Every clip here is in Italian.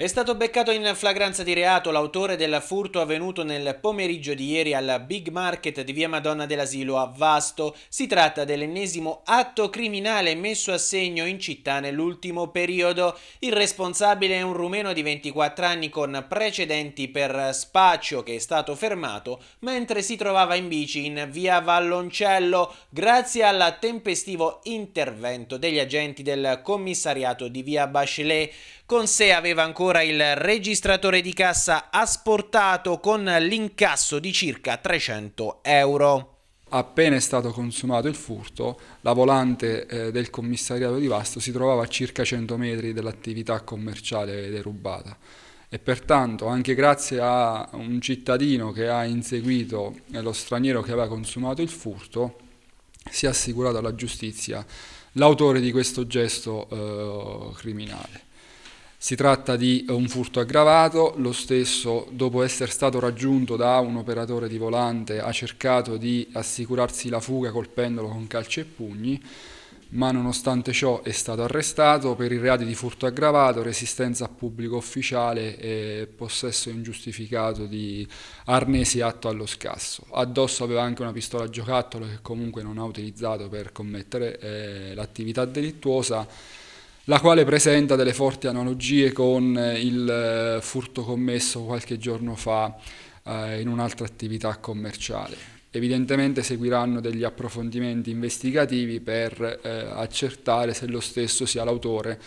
È stato beccato in flagranza di reato l'autore del furto avvenuto nel pomeriggio di ieri al Big Market di via Madonna dell'Asilo a Vasto. Si tratta dell'ennesimo atto criminale messo a segno in città nell'ultimo periodo. Il responsabile è un rumeno di 24 anni con precedenti per spaccio che è stato fermato mentre si trovava in bici in via Valloncello grazie al tempestivo intervento degli agenti del commissariato di via Bachelet. Con sé aveva ancora ancora il registratore di cassa asportato con l'incasso di circa 300 euro. Appena è stato consumato il furto, la volante eh, del commissariato di Vasto si trovava a circa 100 metri dell'attività commerciale derubata e pertanto anche grazie a un cittadino che ha inseguito eh, lo straniero che aveva consumato il furto si è assicurato alla giustizia l'autore di questo gesto eh, criminale. Si tratta di un furto aggravato, lo stesso dopo essere stato raggiunto da un operatore di volante ha cercato di assicurarsi la fuga colpendolo con calci e pugni, ma nonostante ciò è stato arrestato per i reati di furto aggravato, resistenza a pubblico ufficiale e possesso ingiustificato di arnesi atto allo scasso. Addosso aveva anche una pistola giocattolo che comunque non ha utilizzato per commettere eh, l'attività delittuosa la quale presenta delle forti analogie con eh, il eh, furto commesso qualche giorno fa eh, in un'altra attività commerciale. Evidentemente seguiranno degli approfondimenti investigativi per eh, accertare se lo stesso sia l'autore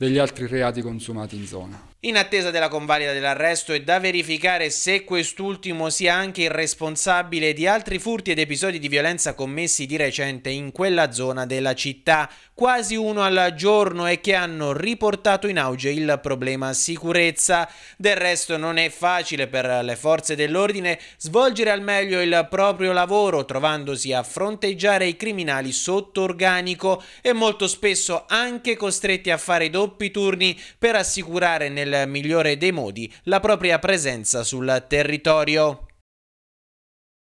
degli altri reati consumati in zona. In attesa della convalida dell'arresto è da verificare se quest'ultimo sia anche il responsabile di altri furti ed episodi di violenza commessi di recente in quella zona della città, quasi uno al giorno e che hanno riportato in auge il problema sicurezza. Del resto non è facile per le forze dell'ordine svolgere al meglio il proprio lavoro trovandosi a fronteggiare i criminali sotto organico e molto spesso anche costretti a fare doppio troppi turni per assicurare nel migliore dei modi la propria presenza sul territorio.